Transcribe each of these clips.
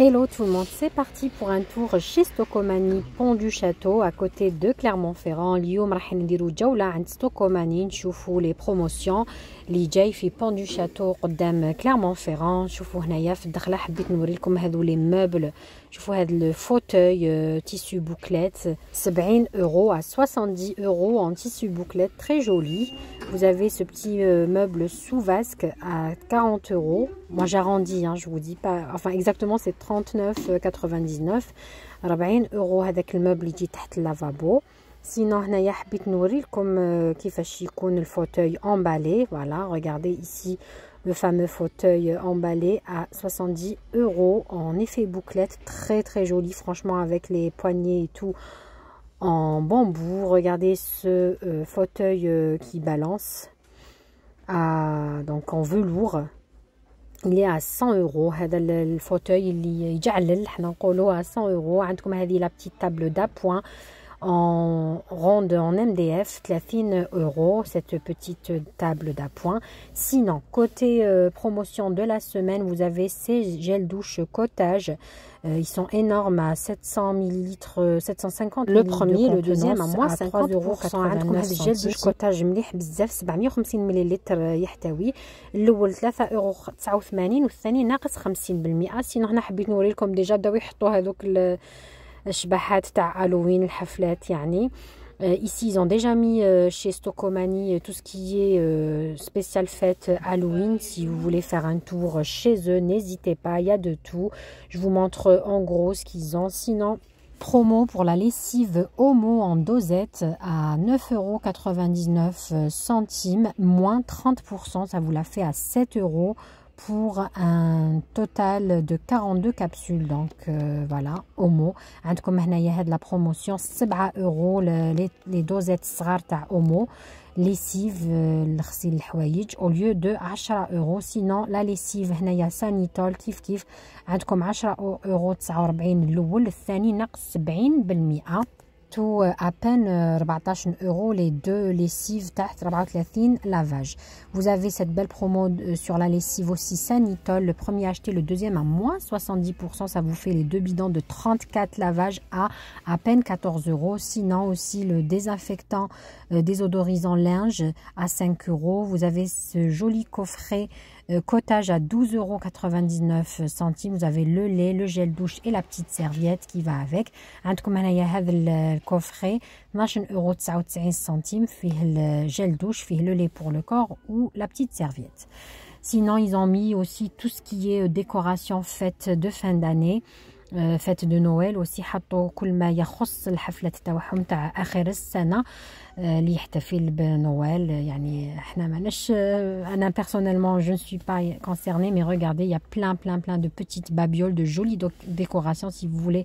Hello tout le monde, c'est parti pour un tour chez Stokomani, pont du château, à côté de Clermont-Ferrand. faire une Djaoula, en Stokomani, Choufou, les promotions. Lijay fait pont du château, Rodem Clermont-Ferrand. Choufou, Nayaf, Drlah, Bitnouril, comme les meubles je le fauteuil euh, tissu tissu ce 70 euros à 70 euros en tissu bouclette très joli vous avez ce petit euh, meuble sous vasque à 40 euros moi j'arrondis hein, je vous dis pas enfin exactement c'est 39,99 40 euros meuble qui يجي le lavabo Sinon, comme حبيت نوري لكم كيفاش le fauteuil emballé. Voilà, regardez ici, le fameux fauteuil emballé à 70 euros en effet bouclette, très très joli franchement avec les poignées et tout en bambou. Regardez ce fauteuil qui balance donc en velours. Il est à 100 euros. le fauteuil il à 100 euros. vous la petite table d'appoint en ronde en MDF, clafine Euro, cette petite table d'appoint. Sinon, côté promotion de la semaine, vous avez ces gels douche cottage. ils sont énormes à 700 millilitres, 750 Le premier, le deuxième à moins 50 euros. gels douche cottage, je كوتاج مليح بزاف 750 مليلتر يحتوي الاول 3 اورو 89 والثاني ناقص 50% سينو هنا حبيت نوري déjà ديجا ils يحطوا هذوك تاع ici, ils ont déjà mis euh, chez Stokomani euh, tout ce qui est euh, spécial fête Halloween. Si vous voulez faire un tour chez eux, n'hésitez pas, il y a de tout. Je vous montre en gros ce qu'ils ont. Sinon, promo pour la lessive Homo en dosette à 9,99€ centimes, moins 30%, ça vous la fait à 7 euros pour un total de 42 capsules donc voilà Omo de la promotion 7 euros les, les dosettes صغار Homo, lessive لغسيل au lieu de 10 euros sinon la lessive ici, Sanitol, كيف كيف 10 euros 49 70 euh, à peine 14 euh, les deux lessives lavage. Vous avez cette belle promo euh, sur la lessive aussi Sanitol, le premier acheté, le deuxième à moins 70%, ça vous fait les deux bidons de 34 lavages à à peine 14 euros. Sinon aussi le désinfectant désodorisant linge à 5 euros. Vous avez ce joli coffret euh, cotage à 12,99 centimes. Vous avez le lait, le gel douche et la petite serviette qui va avec. عندكم هنايا euh, le coffret, 12,99 centimes. le gel douche, le lait pour le corps ou la petite serviette. Sinon, ils ont mis aussi tout ce qui est euh, décoration faite de fin d'année. Euh, fêtes de Noël, aussi, euh, personnellement je ne suis pas concernée mais regardez il y a plein plein plein de petites babioles de jolies décorations si vous voulez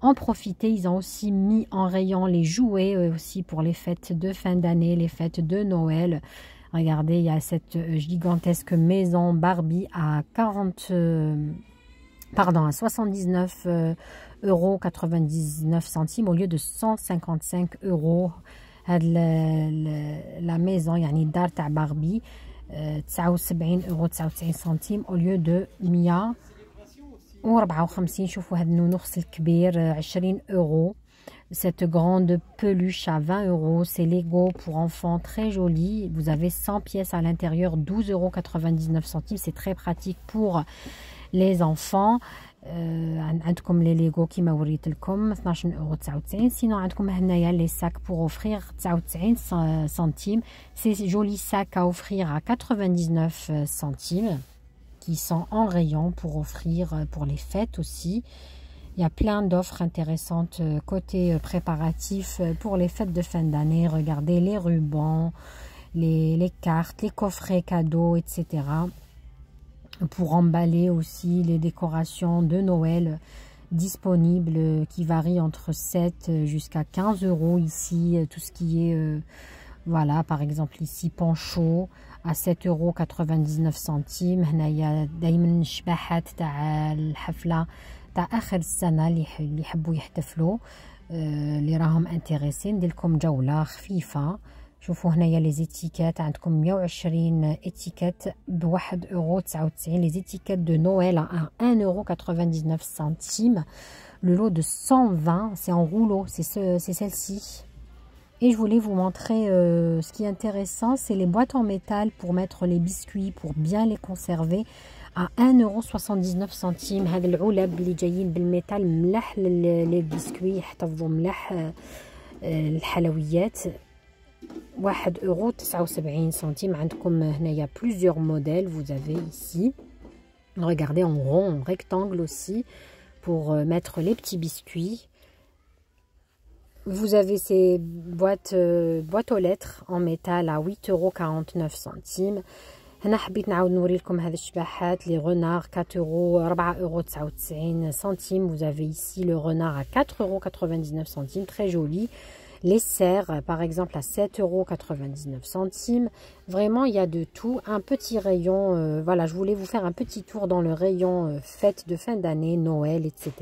en profiter. Ils ont aussi mis en rayon les jouets euh, aussi pour les fêtes de fin d'année, les fêtes de Noël. Regardez, il y a cette gigantesque maison Barbie à 40 pardon, à 79 euh, euros 99 au lieu de 155 euros la maison, ميزون يعني la maison de euh, euros cette grande peluche à 20 euros. C'est Lego pour enfants, très joli. Vous avez 100 pièces à l'intérieur, 12,99 euros. C'est très pratique pour لي زونفون عندكم لي ليغو كيما وريت لكم 12 اورو 99 سينو عندكم هنايا لي ساك بوغ 99 centimes. سي جولي ساك à offrir à 99 euh, centimes, qui sont en rayon pour offrir euh, pour les fêtes aussi. Il y a plein d'offres intéressantes euh, côté préparatif pour les fêtes de fin d'année. Regardez les rubans, les, les cartes, les coffrets cadeaux, etc pour emballer aussi les décorations de Noël disponibles qui varient entre 7 jusqu'à 15 euros ici tout ce qui est euh, voilà par exemple ici pancho à 7,99 euros centimes شوفوا هنايا لي زيتيكات عندكم 120 اتيكات بواحد اورو 99 لي زيتيكات دو نويل à 1 euro 99 centimes le lot de 120 c'est en rouleau c'est celle-ci et je voulais vous montrer euh, ce qui est intéressant c'est les boîtes en métal pour mettre les biscuits pour bien les conserver à 1,79€ métal, هاد العلب اللي les biscuits, ملاح للبسكوي يحتفظوا les الحلويات واحد اورو تسعة وسبعين سنتيم عندكم هنايا plusieurs modèles vous avez ici regardez en rond en rectangle aussi pour euh, mettre les petits biscuits vous avez ces boîtes euh, boîtes aux lettres en métal à 8,49 centimes هنا حبيت نعاود نوري لكم هذا الشباحات لي euros 4 4,99€ centimes vous avez ici le renard à 4,99 centimes très joli les serres, par exemple, à 7,99 euros. Vraiment, il y a de tout. Un petit rayon, euh, voilà, je voulais vous faire un petit tour dans le rayon euh, fête de fin d'année, Noël, etc.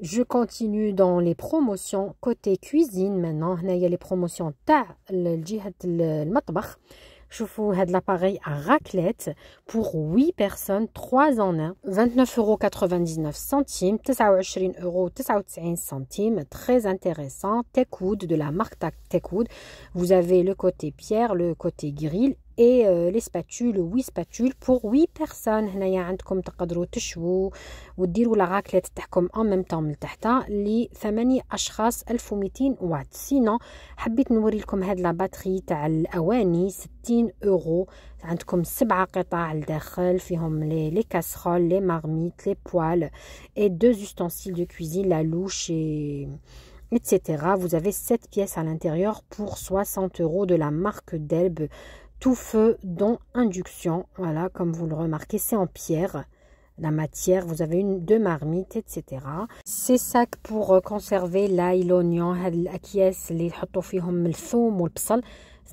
Je continue dans les promotions côté cuisine maintenant. il y a les promotions ta le de l'appareil à raclette pour 8 personnes, 3 en 1 29,99 quatre vingt centimes très intéressant Techwood de la marque Techwood vous avez le côté pierre le côté grille et euh, les spatules, 8 spatules pour 8 personnes. Là, vous pouvez vous tchouer ou dire la raclette en même temps que les 8 personnes, 1200 watts. Sinon, je vais vous montrer la batterie de l'Awani, 60 euros. عندكم سبعة قطع الداخل فيهم لي لي كاسرول لي مارميت لي بوال اي دو زوستانسيل دو كويزين لا لوش اي ايتترا vous avez 7 pièces à l'intérieur pour 60 euros de la marque Delbe tout feu dont induction. Voilà, comme vous le remarquez, c'est en pierre. La matière, vous avez une, deux marmites, etc. Ces sacs pour euh, conserver l'ail, l'oignon, qui les fihom le thoum ou le psal,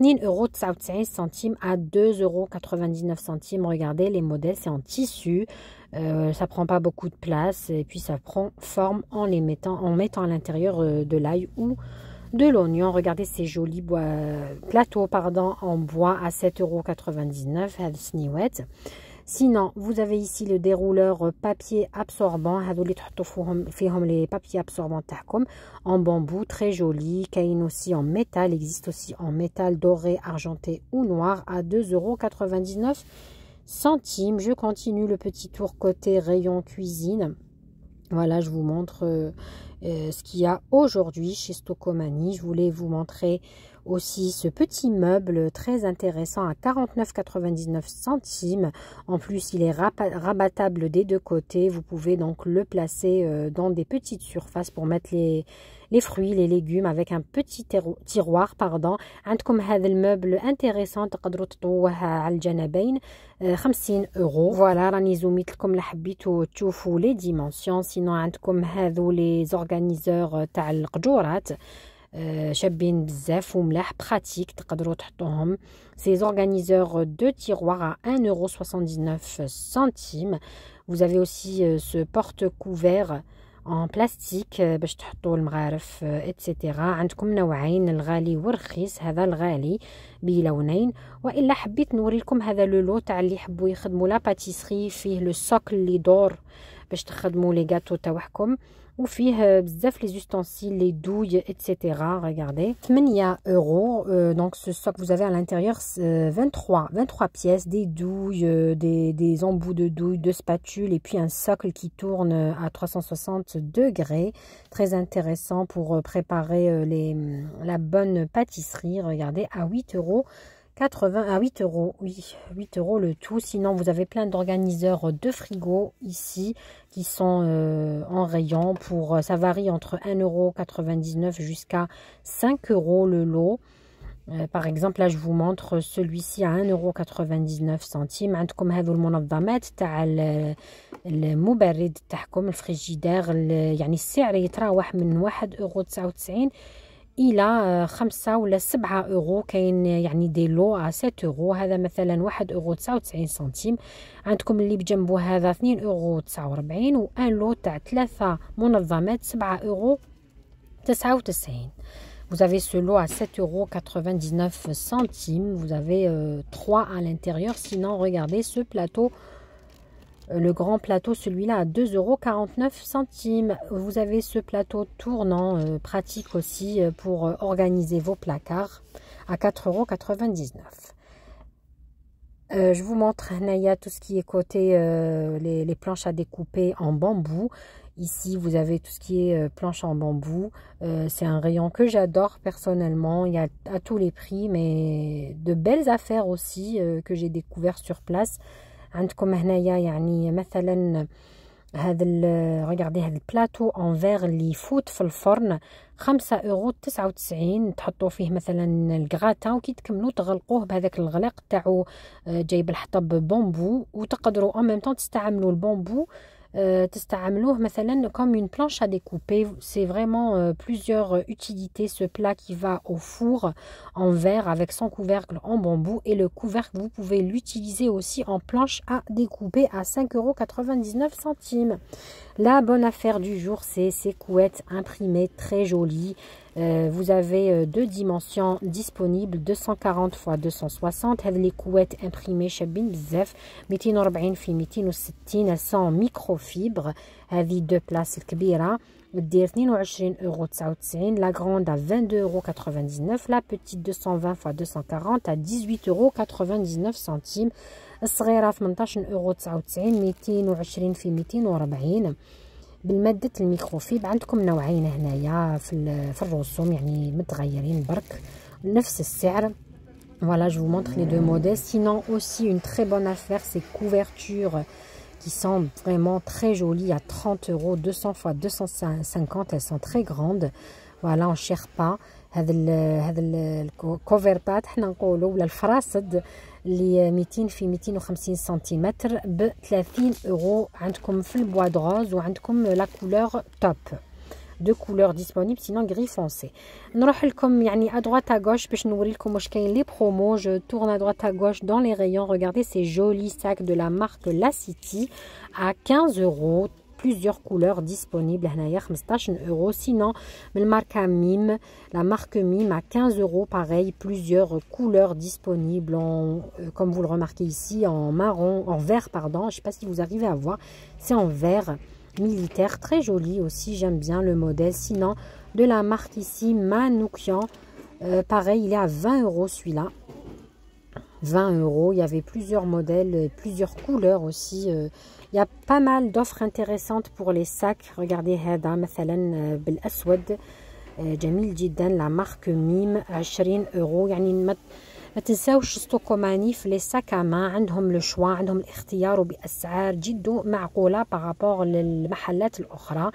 2,99 centimes à 2,99 centimes. Regardez, les modèles, c'est en tissu. Euh, ça prend pas beaucoup de place et puis ça prend forme en les mettant, en mettant à l'intérieur euh, de l'ail ou de l'oignon. Regardez ces jolis bois, euh, plateaux pardon, en bois à 7,99€ à Sinon, vous avez ici le dérouleur papier absorbant. les papiers absorbants en bambou, très joli. Caïn aussi en métal, existe aussi en métal doré, argenté ou noir à 2,99€ centimes. Je continue le petit tour côté rayon cuisine. Voilà, je vous montre euh, euh, ce qu'il y a aujourd'hui chez Stokomani Je voulais vous montrer aussi ce petit meuble très intéressant à 49,99 centimes. En plus, il est rabattable des deux côtés. Vous pouvez donc le placer euh, dans des petites surfaces pour mettre les, les fruits les légumes avec un petit tiroir pardon vous avez comme ce meuble le intéressant vous pouvez le twa sur les 50 € voilà rani zoomite لكم لا حبيتوا تشوفوا les dimensions sinon vous avez comme ces organisateurs تاع les gourats chabins بزاف و ملاح pratique تقدروا تحطوهم ces organisateurs de tiroirs à 1.79 centimes vous avez aussi euh، ce porte couvert اون بلاستيك euh, باش تحطوا المغارف اتسيتيرا euh, عندكم نوعين الغالي والرخيص هذا الغالي بلونين والا حبيت نوريكم هذا لو لو تاع اللي يحبوا يخدموا لا باتيسري فيه لو سوكل اللي دور باش تخدموا لي غاتو تاعكم وفيه euh, les ustensiles, les douilles, etc. etc. regardez 8 euros euh, donc ce socle vous avez à l'intérieur 23 23 euh, pièces des douilles des, des, embouts de douille de spatules, et puis un socle qui tourne à 360 degrés très intéressant pour préparer les hum, la bonne pâtisserie regardez à 8 euros 80 à 8 euros, oui, 8 euros le tout. Sinon, vous avez plein d'organiseurs de frigo ici qui sont euh, en rayon. Pour, euh, ça varie entre 1,99€ jusqu'à 5 euros le lot. Euh, par exemple, là, je vous montre celui-ci à 1,99€ centime. عندكم هذو المنظمات تاع le تاعكم الفريجيدير يعني il يتراوح من الى آه، خمسة ولا سبعة اورو كاين يعني دي لو ا 7 اورو هذا مثلا واحد اورو تسعة وتسعين سنتيم عندكم اللي بجنبو هذا اثنين اورو تسعة وربعين و ان لو تاع ثلاثة منظمات سبعة اورو تسعة وتسعين Vous avez ce lot à 7,99 euros. Vous avez euh, 3 à l'intérieur. Sinon, regardez ce plateau Euh, le grand plateau, celui-là, à 2,49 centimes. Vous avez ce plateau tournant, euh, pratique aussi euh, pour organiser vos placards, à 4,99 euros. je vous montre, Naya, tout ce qui est côté, les, les, planches à découper en bambou. Ici, vous avez tout ce qui est planche en bambou. C'est un rayon que j'adore personnellement. Il y a à tous les prix, mais de belles affaires aussi que j'ai découvertes sur place. عندكم هنايا يعني مثلا هذا ريغاردي هذا البلاتو فيغ اللي يفوت في الفرن خمسة اورو تسعة وتسعين تحطوا فيه مثلا الكغاتا وكي تكملوا تغلقوه بهذاك الغلاق تاعو آه، جايب الحطب بومبو وتقدروا امام طون تستعملوا البومبو Euh, comme une planche à découper c'est vraiment euh, plusieurs euh, utilités ce plat qui va au four en verre avec son couvercle en bambou et le couvercle vous pouvez l'utiliser aussi en planche à découper à cinq euros la bonne affaire du jour, c'est ces couettes imprimées très jolies. Euh, vous avez euh, deux dimensions disponibles, 240 x 260. les couettes imprimées chez Bimzef, 240 x 260 elles sont en microfibre هذه deux places كبيره euros 22,99€ la grande à 22,99€ la petite 220 x 240 à 18,99€ الصغيره 18 يورو 99 220 في 240 بالماده الميكروفيب عندكم نوعين هنايا في في الرسوم يعني متغيرين برك نفس السعر فوالا جو مونتخ لي دو موديل سينون اوسي اون تخي بون افير سي كوفرتور qui sont vraiment très jolies à 30 euros 200 fois 250 elles sont très grandes voilà on cherche pas هاد ال هاد ال كوفرتات حنا نقولو ولا الفراسد Les 200x250 cm. 30 euros. Vous avez le bois de rose. Ou euh, la couleur top. Deux couleurs disponibles. Sinon gris foncé. Je vais à droite à gauche. Pour vous montrer les promos. Je tourne à droite à gauche. Dans les rayons. Regardez ces jolis sacs. De la marque La City. à 15 euros plusieurs couleurs disponibles euros sinon la marque mime à 15 euros pareil plusieurs couleurs disponibles en, euh, comme vous le remarquez ici en marron en vert pardon je sais pas si vous arrivez à voir c'est en vert militaire très joli aussi j'aime bien le modèle sinon de la marque ici Manoukian euh, pareil il est à 20 euros celui-là 20 euros. Il y avait plusieurs modèles, euh, plusieurs couleurs aussi. Euh. Il y a pas mal d'offres intéressantes pour les sacs. Regardez, هذا مثلا بالأسود جميل جدا La marque ميم 20 euro يعني ما ما تنساوش ستوكوماني في لي ساك ما عندهم لو شوا عندهم الاختيار وباسعار جد معقوله بارابور للمحلات الاخرى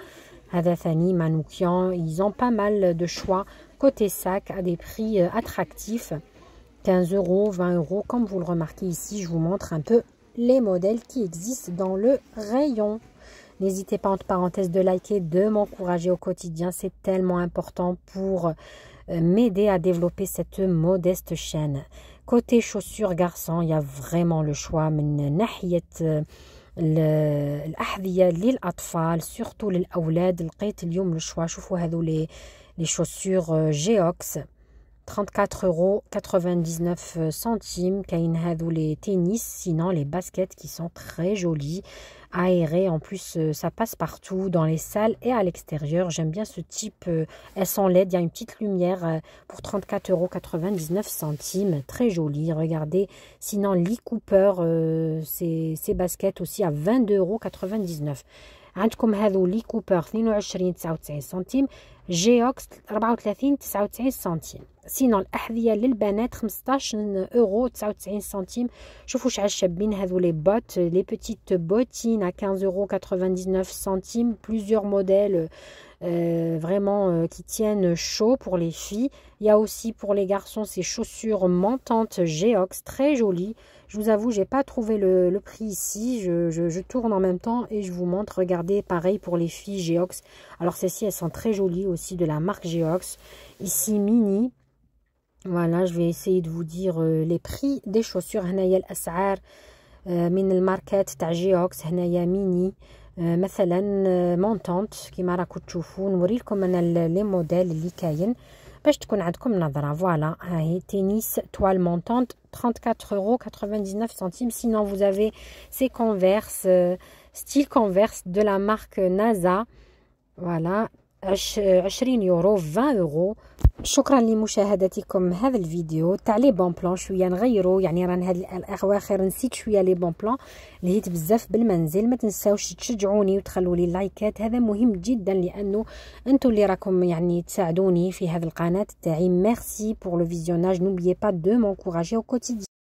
هذا ثاني مانوكيان ils ont pas mal de choix côté sacs, à des prix euh, attractifs 15 euros, 20 euros. Comme vous le remarquez ici, je vous montre un peu les modèles qui existent dans le rayon. N'hésitez pas, entre parenthèses, de liker, de m'encourager au quotidien. C'est tellement important pour euh, m'aider à développer cette modeste chaîne. Côté chaussures garçons, il y a vraiment le choix. الأحذية للأطفال euh, surtout للأولاد لقيت اليوم vous les chaussures euh, Géox. 34,99 euros centimes. Kain Hadou les tennis, sinon les baskets qui sont très jolies, aérées. En plus, euh, ça passe partout, dans les salles et à l'extérieur. J'aime bien ce type. Elles euh, sont LED, il y a une petite lumière euh, pour 34,99 euros centimes. Très jolie Regardez, sinon Lee Cooper, ses baskets aussi à 22,99 euros. عندكم هذو ليكو بور 22 99 سنتيم جيوكس 34 99 سنتيم سينو الاحذيه للبنات 15 اورو 99 سنتيم شوفوا شحال شابين هذو لي بوت لي petites بوتين à 15 اورو 99 سنتيم plusieurs modèles euh, vraiment euh, qui tiennent chaud pour les filles. Il y a aussi pour les garçons ces chaussures montantes Geox, très jolies. Je vous avoue, j'ai pas trouvé le, prix ici. Je, tourne en même temps et je vous montre. Regardez, pareil pour les filles Geox. Alors celles-ci, elles sont très jolies aussi de la marque Geox. Ici, mini. Voilà, je vais essayer de vous dire euh, les prix des chaussures. Euh, mini. Euh, market Montante, Mini. مثلا باش tennis, عندكم نظره فوالا voilà هي tennis toile montante 99 centimes sinon vous avez ces converse euh, style converse de la marque NASA voilà عشرين يورو 20 يورو شكرا لمشاهدتكم هذا الفيديو تاع لي بون بلان شويه نغيرو يعني رانا هاد الاواخر نسيت شويه لي بون بلان لهيت بزاف بالمنزل ما تنساوش تشجعوني وتخلوا لي لايكات هذا مهم جدا لانه انتم اللي راكم يعني تساعدوني في هذا القناه تاعي ميرسي بور لو فيزيوناج نوبيي با دو مونكوراجي او كوتيدي